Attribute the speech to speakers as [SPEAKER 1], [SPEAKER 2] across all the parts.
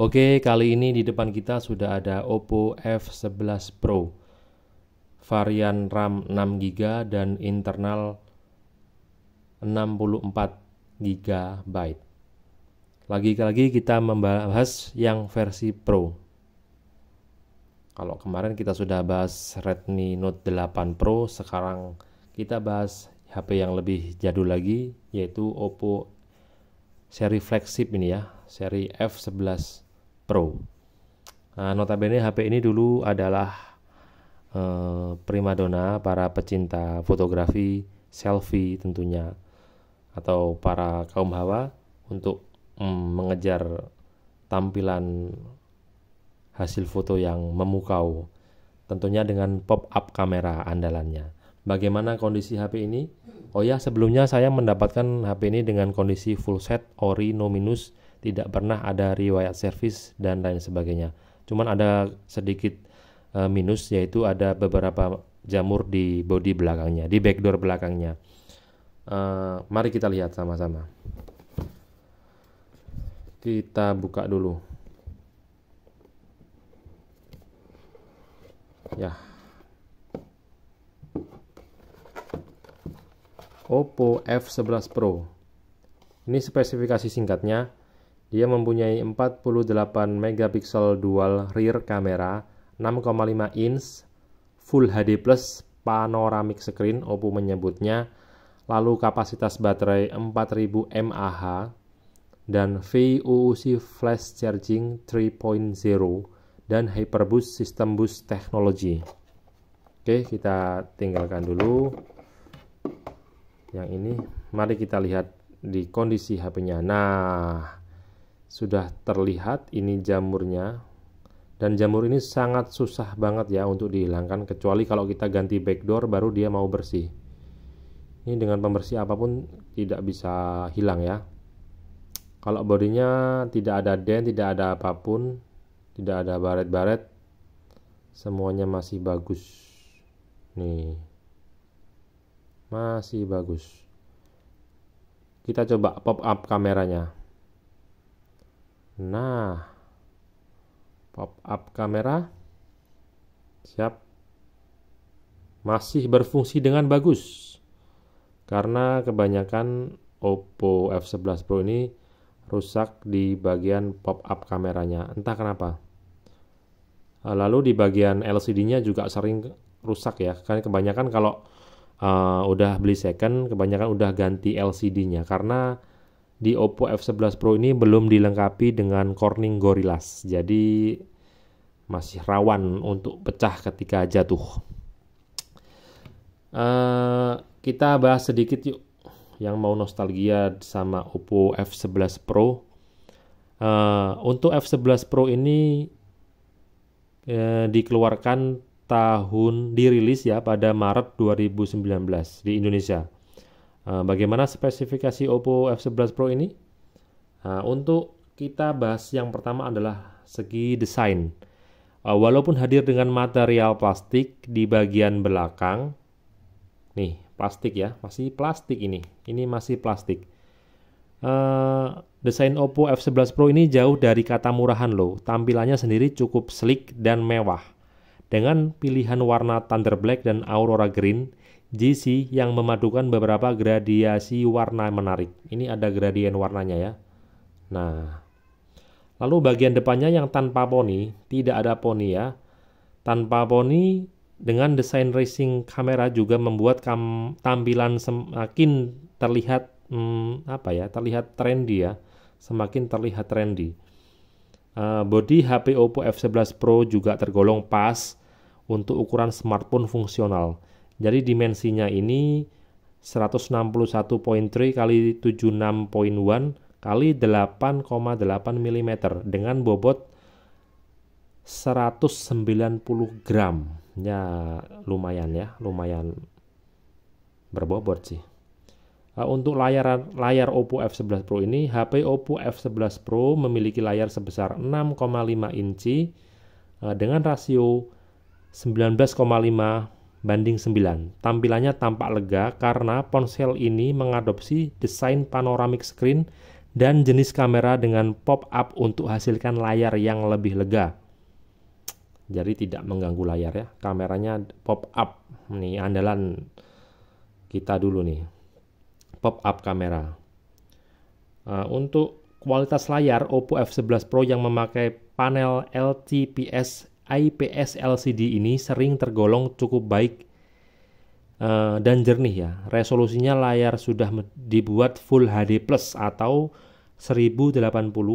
[SPEAKER 1] Oke, kali ini di depan kita sudah ada Oppo F11 Pro. Varian RAM 6GB dan internal 64GB. Lagi-lagi kita membahas yang versi Pro. Kalau kemarin kita sudah bahas Redmi Note 8 Pro, sekarang kita bahas HP yang lebih jadul lagi yaitu Oppo seri flagship ini ya, seri F11 Pro. Nah, notabene HP ini dulu adalah eh, primadona para pecinta fotografi, selfie tentunya atau para kaum hawa untuk mm, mengejar tampilan hasil foto yang memukau tentunya dengan pop-up kamera andalannya. Bagaimana kondisi HP ini? Oh ya, sebelumnya saya mendapatkan HP ini dengan kondisi full set, ori, no minus, tidak pernah ada riwayat servis dan lain sebagainya. Cuman ada sedikit uh, minus yaitu ada beberapa jamur di body belakangnya, di backdoor belakangnya. Uh, mari kita lihat sama-sama. Kita buka dulu. Ya, Oppo F11 Pro. Ini spesifikasi singkatnya. Dia mempunyai 48 megapiksel dual rear kamera, 6,5 inch, Full HD Plus panoramic screen Oppo menyebutnya, lalu kapasitas baterai 4000 mAh dan VOOC flash charging 3.0 dan Hyperboost System boost technology. Oke, kita tinggalkan dulu yang ini mari kita lihat di kondisi HP-nya nah sudah terlihat ini jamurnya dan jamur ini sangat susah banget ya untuk dihilangkan kecuali kalau kita ganti backdoor baru dia mau bersih ini dengan pembersih apapun tidak bisa hilang ya kalau bodinya tidak ada dent tidak ada apapun tidak ada baret-baret semuanya masih bagus nih masih bagus kita coba pop up kameranya nah pop up kamera siap masih berfungsi dengan bagus karena kebanyakan Oppo F11 Pro ini rusak di bagian pop up kameranya entah kenapa lalu di bagian LCD-nya juga sering rusak ya karena kebanyakan kalau uh, udah beli second kebanyakan udah ganti LCD-nya karena di Oppo F11 Pro ini belum dilengkapi dengan Corning Gorilla, Jadi masih rawan untuk pecah ketika jatuh. Uh, kita bahas sedikit yuk yang mau nostalgia sama Oppo F11 Pro. Uh, untuk F11 Pro ini uh, dikeluarkan tahun dirilis ya pada Maret 2019 di Indonesia. Eh, bagaimana spesifikasi Oppo F11 Pro ini? Nah, untuk kita bahas yang pertama adalah segi desain. Eh, walaupun hadir dengan material plastik di bagian belakang, nih plastik ya, masih plastik ini, ini masih plastik. Uh, desain Oppo F11 Pro ini jauh dari kata murahan loh. Tampilannya sendiri cukup sleek dan mewah dengan pilihan warna Thunder Black dan Aurora Green GC yang memadukan beberapa gradiasi warna menarik. Ini ada gradien warnanya ya. Nah, lalu bagian depannya yang tanpa poni, tidak ada poni ya. Tanpa poni dengan desain racing kamera juga membuat kam tampilan semakin terlihat hmm, apa ya, terlihat trendy ya, semakin terlihat trendy. Uh, eh, body HP Oppo F11 Pro juga tergolong pas untuk ukuran smartphone fungsional. Jadi dimensinya ini 161.3 kali 76.1 kali 8,8 mm dengan bobot 190 gram. Ya, lumayan ya, lumayan berbobot sih. Eh, untuk layar layar Oppo F11 Pro ini, HP Oppo F11 Pro memiliki layar sebesar 6,5 inci eh, dengan rasio 19,5 banding 9. Tampilannya tampak lega karena ponsel ini mengadopsi desain panoramic screen dan jenis kamera dengan pop-up untuk hasilkan layar yang lebih lega. Jadi tidak mengganggu layar ya. Kameranya pop-up. Nih andalan kita dulu nih. Pop-up kamera. Uh, untuk kualitas layar Oppo F11 Pro yang memakai panel LTPS IPS LCD ini sering tergolong cukup baik eh, dan jernih ya. Resolusinya layar sudah dibuat Full HD Plus atau 1080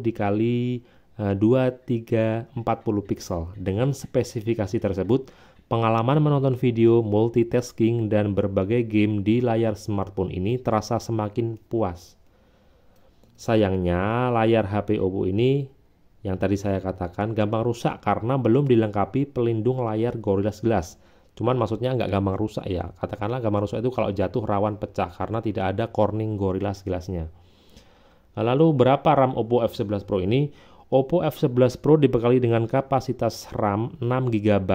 [SPEAKER 1] dikali 2340 eh, pixel. Dengan spesifikasi tersebut, pengalaman menonton video, multitasking, dan berbagai game di layar smartphone ini terasa semakin puas. Sayangnya, layar HP Oppo ini yang tadi saya katakan gampang rusak karena belum dilengkapi pelindung layar Gorilla Glass. Cuman maksudnya nggak gampang rusak ya. Katakanlah gampang rusak itu kalau jatuh rawan pecah karena tidak ada corning Gorilla Glassnya. Nah, lalu berapa RAM Oppo F11 Pro ini? Oppo F11 Pro dibekali dengan kapasitas RAM 6GB,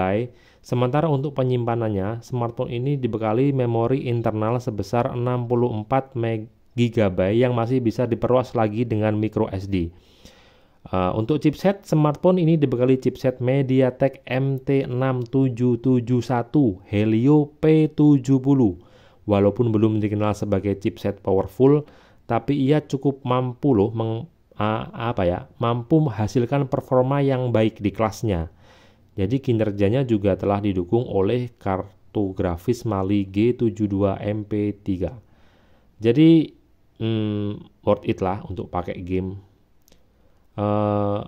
[SPEAKER 1] sementara untuk penyimpanannya, smartphone ini dibekali memori internal sebesar 64 MB yang masih bisa diperluas lagi dengan micro SD. Ah, untuk chipset smartphone ini dibekali chipset MediaTek MT6771 Helio P70. Walaupun belum dikenal sebagai chipset powerful, tapi ia cukup mampu loh meng, uh, apa ya, mampu menghasilkan performa yang baik di kelasnya. Jadi kinerjanya juga telah didukung oleh kartu grafis Mali G72 MP3. Jadi hmm, worth it lah untuk pakai game Eh,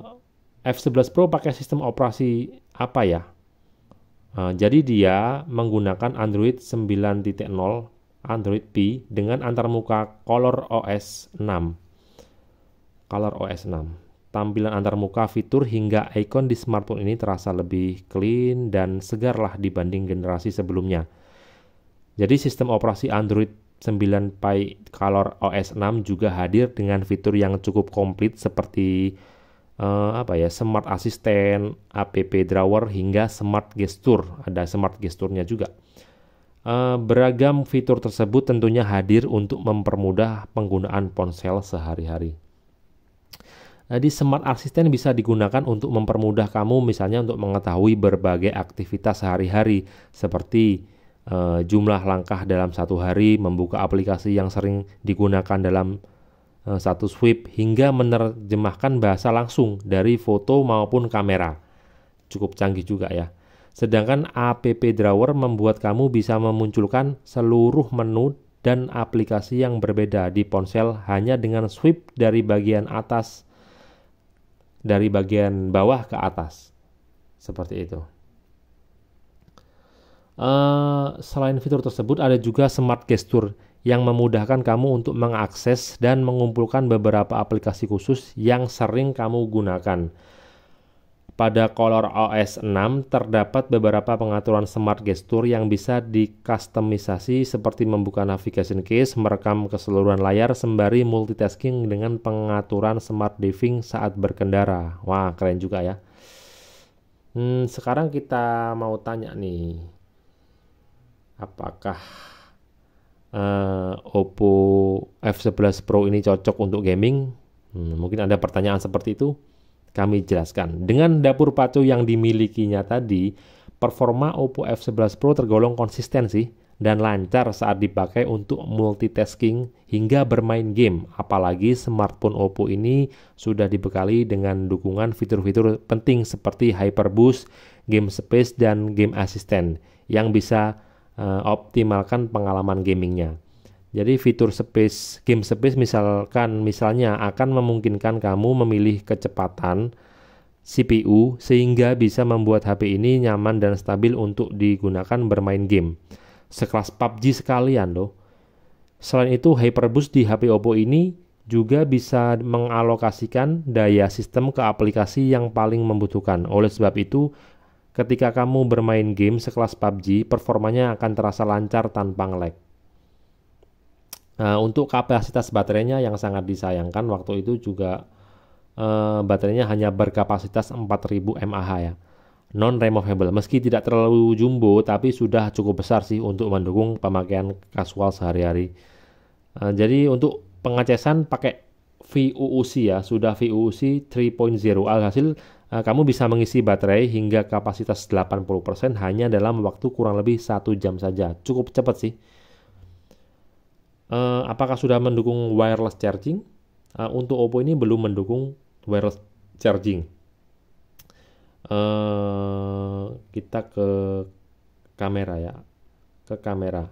[SPEAKER 1] F11 Pro pakai sistem operasi apa ya? Uh, jadi dia menggunakan Android 9.0 Android P dengan antarmuka Color OS 6. Color OS 6. Tampilan antarmuka fitur hingga ikon di smartphone ini terasa lebih clean dan segarlah dibanding generasi sebelumnya. Jadi sistem operasi Android 9 Pi Color OS 6 juga hadir dengan fitur yang cukup komplit seperti uh, apa ya Smart Assistant, app drawer hingga Smart Gesture. Ada Smart Gesturnya juga. Uh, beragam fitur tersebut tentunya hadir untuk mempermudah penggunaan ponsel sehari-hari. Jadi eh, Smart Assistant bisa digunakan untuk mempermudah kamu misalnya untuk mengetahui berbagai aktivitas sehari-hari seperti uh, jumlah langkah dalam satu hari, membuka aplikasi yang sering digunakan dalam uh, satu sweep, hingga menerjemahkan bahasa langsung dari foto maupun kamera. Cukup canggih juga ya. Sedangkan app drawer membuat kamu bisa memunculkan seluruh menu dan aplikasi yang berbeda di ponsel hanya dengan sweep dari bagian atas dari bagian bawah ke atas. Seperti itu. Eh, selain fitur tersebut ada juga smart gesture yang memudahkan kamu untuk mengakses dan mengumpulkan beberapa aplikasi khusus yang sering kamu gunakan. Pada Color OS 6 terdapat beberapa pengaturan smart gesture yang bisa dikustomisasi seperti membuka navigation case, merekam keseluruhan layar sembari multitasking dengan pengaturan smart diving saat berkendara. Wah, keren juga ya. Hmm, sekarang kita mau tanya nih apakah uh, Oppo F11 Pro ini cocok untuk gaming? Hmm, mungkin ada pertanyaan seperti itu. Kami jelaskan. Dengan dapur pacu yang dimilikinya tadi, performa Oppo F11 Pro tergolong konsisten sih dan lancar saat dipakai untuk multitasking hingga bermain game. Apalagi smartphone Oppo ini sudah dibekali dengan dukungan fitur-fitur penting seperti Hyper Boost, Game Space, dan Game Assistant yang bisa uh, optimalkan pengalaman gamingnya. Jadi fitur space game space misalkan misalnya akan memungkinkan kamu memilih kecepatan CPU sehingga bisa membuat HP ini nyaman dan stabil untuk digunakan bermain game. Sekelas PUBG sekalian loh. Selain itu Hyperboost di HP Oppo ini juga bisa mengalokasikan daya sistem ke aplikasi yang paling membutuhkan. Oleh sebab itu, Ketika kamu bermain game sekelas PUBG, performanya akan terasa lancar tanpa ngelag. Nah, untuk kapasitas baterainya yang sangat disayangkan waktu itu juga eh, baterainya hanya berkapasitas 4000 mAh ya. Non removable. Meski tidak terlalu jumbo tapi sudah cukup besar sih untuk mendukung pemakaian kasual sehari-hari. Nah, jadi untuk pengecasan pakai VUUC ya, sudah VUUC 3.0. Alhasil Eh, kamu bisa mengisi baterai hingga kapasitas 80% hanya dalam waktu kurang lebih satu jam saja. Cukup cepat sih. Eh, apakah sudah mendukung wireless charging? Eh, untuk Oppo ini belum mendukung wireless charging. kita ke kamera ya, ke kamera.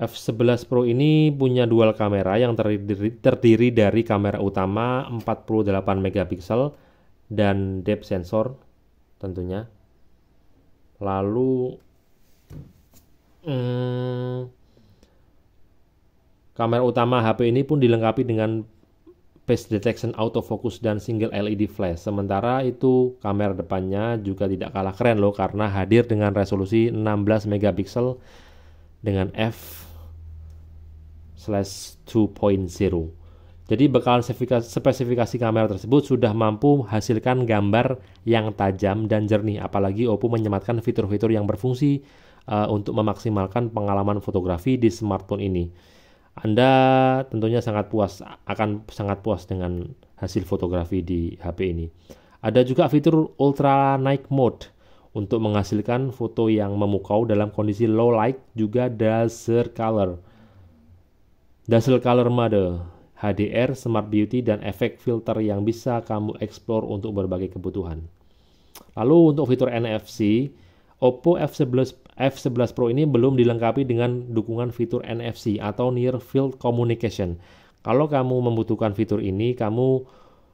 [SPEAKER 1] F11 Pro ini punya dual kamera yang terdiri, terdiri dari kamera utama 48 megapiksel dan depth sensor tentunya. Lalu hmm, kamera utama HP ini pun dilengkapi dengan face detection autofocus dan single LED flash. Sementara itu kamera depannya juga tidak kalah keren loh karena hadir dengan resolusi 16 megapiksel dengan f/2.0 jadi bekalan spesifikasi kamera tersebut sudah mampu hasilkan gambar yang tajam dan jernih, apalagi Oppo menyematkan fitur-fitur yang berfungsi uh, untuk memaksimalkan pengalaman fotografi di smartphone ini. Anda tentunya sangat puas akan sangat puas dengan hasil fotografi di HP ini. Ada juga fitur Ultra Night Mode untuk menghasilkan foto yang memukau dalam kondisi low light juga dazzle color. Dazzle color mode HDR, smart beauty, dan efek filter yang bisa kamu explore untuk berbagai kebutuhan. Lalu untuk fitur NFC, Oppo F11 F11 Pro ini belum dilengkapi dengan dukungan fitur NFC atau Near Field Communication. Kalau kamu membutuhkan fitur ini, kamu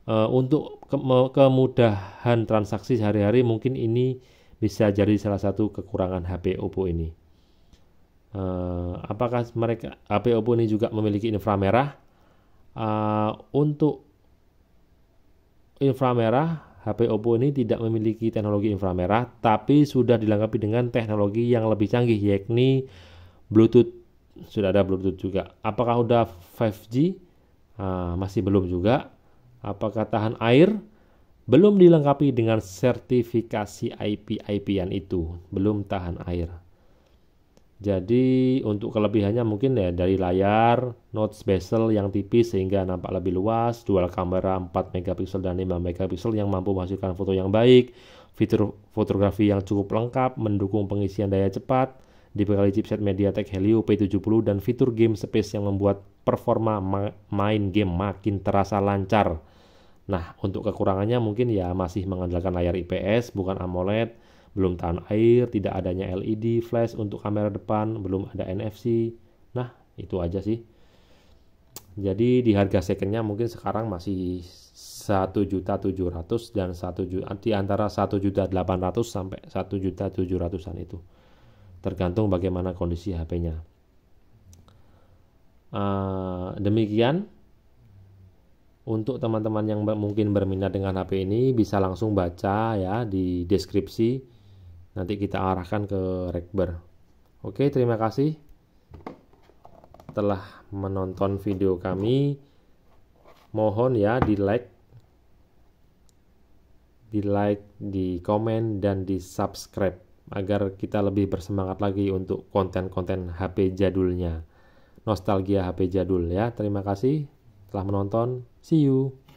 [SPEAKER 1] uh, untuk ke kemudahan transaksi sehari-hari mungkin ini bisa jadi salah satu kekurangan HP Oppo ini. Uh, apakah mereka HP Oppo ini juga memiliki inframerah? uh, untuk inframerah HP Oppo ini tidak memiliki teknologi inframerah tapi sudah dilengkapi dengan teknologi yang lebih canggih yakni Bluetooth sudah ada Bluetooth juga apakah udah 5G uh, ah, masih belum juga apakah tahan air belum dilengkapi dengan sertifikasi IP yang itu belum tahan air jadi untuk kelebihannya mungkin ya dari layar, notch bezel yang tipis sehingga nampak lebih luas, dual kamera 4 megapiksel dan 5 megapiksel yang mampu menghasilkan foto yang baik, fitur fotografi yang cukup lengkap, mendukung pengisian daya cepat, dibekali chipset MediaTek Helio P70 dan fitur game space yang membuat performa ma main game makin terasa lancar. Nah, untuk kekurangannya mungkin ya masih mengandalkan layar IPS bukan AMOLED belum tahan air, tidak adanya LED, flash untuk kamera depan, belum ada NFC. Nah, itu aja sih. Jadi di harga secondnya mungkin sekarang masih 1.700 dan 1 juta, di antara 1.800 sampai 1.700-an itu. Tergantung bagaimana kondisi HP-nya. Uh, ah, demikian untuk teman-teman yang mungkin berminat dengan HP ini bisa langsung baca ya di deskripsi nanti kita arahkan ke Rekber. Oke, terima kasih telah menonton video kami. Mohon ya di like, di like, di komen, dan di subscribe agar kita lebih bersemangat lagi untuk konten-konten HP jadulnya. Nostalgia HP jadul ya. Terima kasih telah menonton. See you.